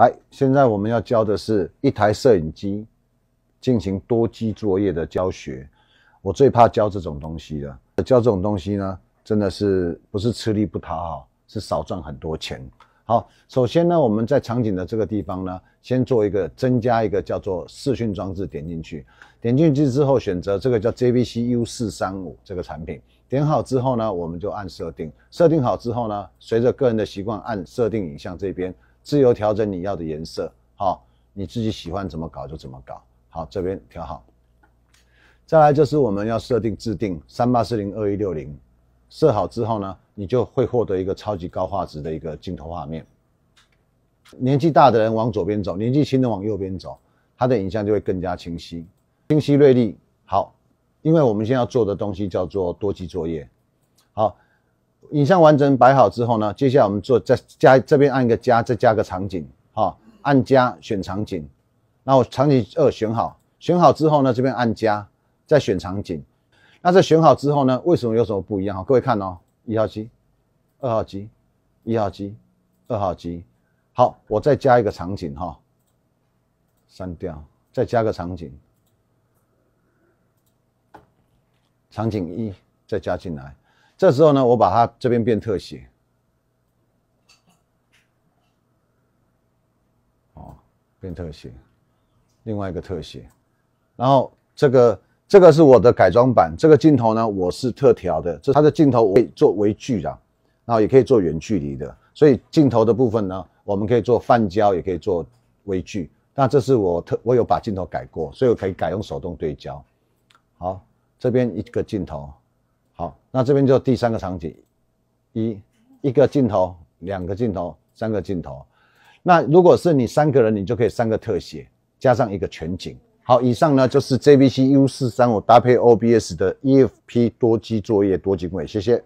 来，现在我们要教的是一台摄影机进行多机作业的教学。我最怕教这种东西了。教这种东西呢，真的是不是吃力不讨好，是少赚很多钱。好，首先呢，我们在场景的这个地方呢，先做一个增加一个叫做视讯装置，点进去，点进去之后选择这个叫 JVC U 四三五这个产品，点好之后呢，我们就按设定，设定好之后呢，随着个人的习惯按设定影像这边。自由调整你要的颜色，好，你自己喜欢怎么搞就怎么搞。好，这边调好。再来就是我们要设定制定三八四零二一六零，设好之后呢，你就会获得一个超级高画质的一个镜头画面。年纪大的人往左边走，年纪轻的往右边走，它的影像就会更加清晰、清晰锐利。好，因为我们现在要做的东西叫做多级作业。好。影像完整摆好之后呢，接下来我们做再加这边按一个加，再加个场景，哈，按加选场景，那我场景二选好，选好之后呢，这边按加再选场景，那这选好之后呢，为什么有什么不一样？哈，各位看哦，一号机、二号机、一号机、二号机，好，我再加一个场景，哈，删掉，再加个场景，场景一再加进来。这时候呢，我把它这边变特写，哦，变特写，另外一个特写，然后这个这个是我的改装版，这个镜头呢我是特调的，这它的镜头可以做微距的，然后也可以做远距离的，所以镜头的部分呢，我们可以做泛焦，也可以做微距。那这是我特，我有把镜头改过，所以我可以改用手动对焦。好，这边一个镜头。好，那这边就第三个场景，一一个镜头，两个镜头，三个镜头。那如果是你三个人，你就可以三个特写，加上一个全景。好，以上呢就是 JVC U435 搭配 OBS 的 EFP 多机作业多机位，谢谢。